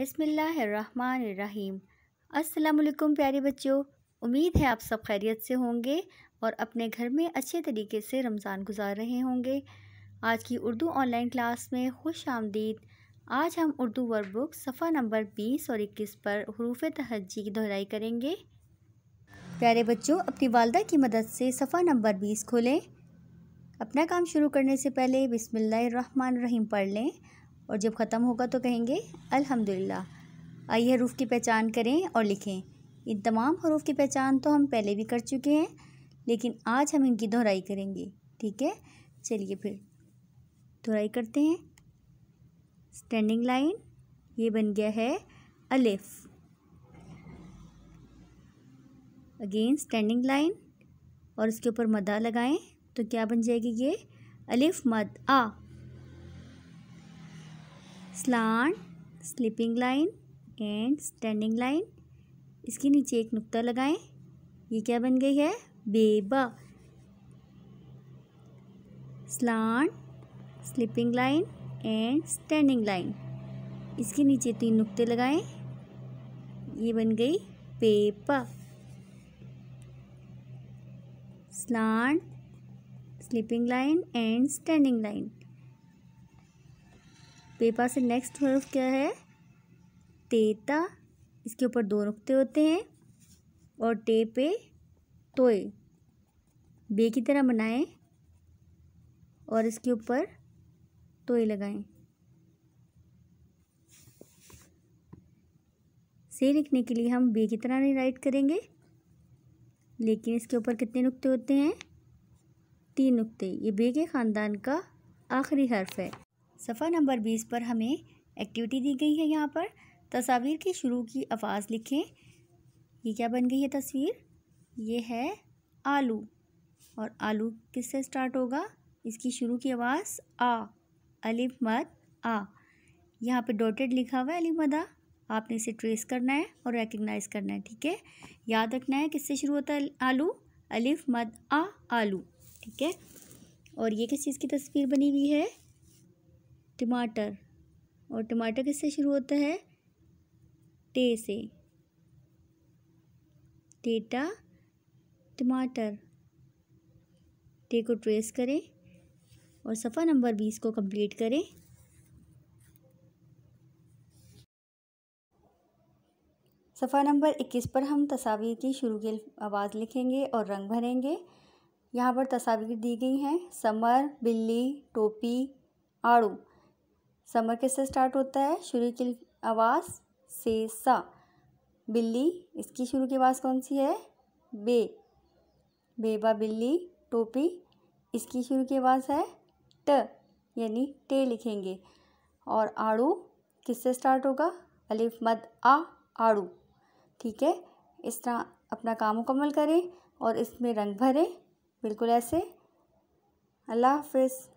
बिसमीम् असलकुम प्यारे बच्चों उम्मीद है आप सब खैरियत से होंगे और अपने घर में अच्छे तरीके से रमज़ान गुजार रहे होंगे आज की उर्दू ऑनलाइन क्लास में खुश आमदीद आज हम उर्दू वर्कबुक सफ़ा नंबर बीस और इक्कीस पर हरूफ तहजी की दोहराई करेंगे प्यारे बच्चों अपनी वालदा की मदद से सफ़ा नंबर बीस खोलें अपना काम शुरू करने से पहले बिसमीम पढ़ लें और जब ख़त्म होगा तो कहेंगे अल्हम्दुलिल्लाह आइए हरूफ की पहचान करें और लिखें इन तमाम हरूफ की पहचान तो हम पहले भी कर चुके हैं लेकिन आज हम इनकी दोहराई करेंगे ठीक है चलिए फिर दोहराई करते हैं स्टैंडिंग लाइन ये बन गया है अलिफ अगेन स्टैंडिंग लाइन और उसके ऊपर मदा लगाएं तो क्या बन जाएगी ये अलिफ मद आ स्लान sleeping line and standing line इसके नीचे एक नुक्ता लगाएं ये क्या बन गई है बेबा स्लान sleeping line and standing line इसके नीचे तीन नुक्ते लगाएं ये बन गई पेपा स्लान sleeping line and standing line तो पेपर से नेक्स्ट हर्फ क्या है तेता इसके ऊपर दो नुकते होते हैं और टे पे तोय बे की तरह बनाएं और इसके ऊपर तोय लगाएं से लिखने के लिए हम बे की तरह नहीं राइट करेंगे लेकिन इसके ऊपर कितने नुक्ते होते हैं तीन नुक्ते ये बे के ख़ानदान का आखिरी हर्फ है सफ़ा नंबर बीस पर हमें एक्टिविटी दी गई है यहाँ पर तस्वीर की शुरू की आवाज़ लिखें ये क्या बन गई है तस्वीर ये है आलू और आलू किससे स्टार्ट होगा इसकी शुरू की आवाज़ आ अलिफ मद आ यहाँ पे डॉटेड लिखा हुआ है अलिफ मदा आपने इसे ट्रेस करना है और रिकग्नाइज करना है ठीक है याद रखना है किससे शुरू होता है आलू अलिफ मद आ आलू ठीक है और ये किस चीज़ की तस्वीर बनी हुई है टमाटर और टमाटर किससे शुरू होता है टे से टेटा टमाटर टे को ट्रेस करें और सफ़ा नंबर बीस को कंप्लीट करें सफ़ा नंबर इक्कीस पर हम तस्वीर की शुरू की आवाज़ लिखेंगे और रंग भरेंगे यहाँ पर तस्वीर दी गई हैं समर बिल्ली टोपी आड़ू समर किससे स्टार्ट होता है शुरू की आवाज़ से सा बिल्ली इसकी शुरू की आवाज़ कौन सी है बे बेबा बिल्ली टोपी इसकी शुरू की आवाज़ है ट यानी टे लिखेंगे और आड़ू किससे स्टार्ट होगा अलिफ मद आ आड़ू ठीक है इस तरह अपना काम मुकम्मल करें और इसमें रंग भरें बिल्कुल ऐसे अल्लाह हाफिज़